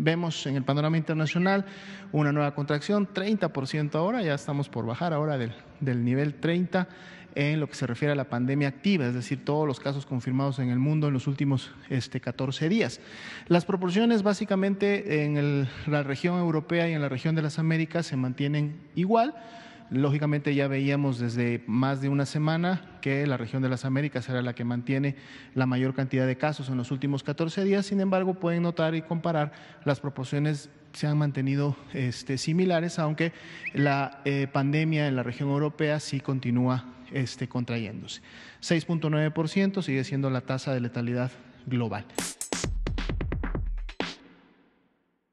Vemos en el panorama internacional una nueva contracción, 30% ahora, ya estamos por bajar ahora del, nivel 30 en lo que se refiere a la pandemia activa, es decir, todos los casos confirmados en el mundo en los últimos este, 14 días. Las proporciones básicamente en el, la región europea y en la región de las Américas se mantienen igual Lógicamente ya veíamos desde más de una semana que la región de las Américas era la que mantiene la mayor cantidad de casos en los últimos 14 días, sin embargo pueden notar y comparar las proporciones se han mantenido este, similares, aunque la eh, pandemia en la región europea sí continúa este, contrayéndose. 6.9% sigue siendo la tasa de letalidad global.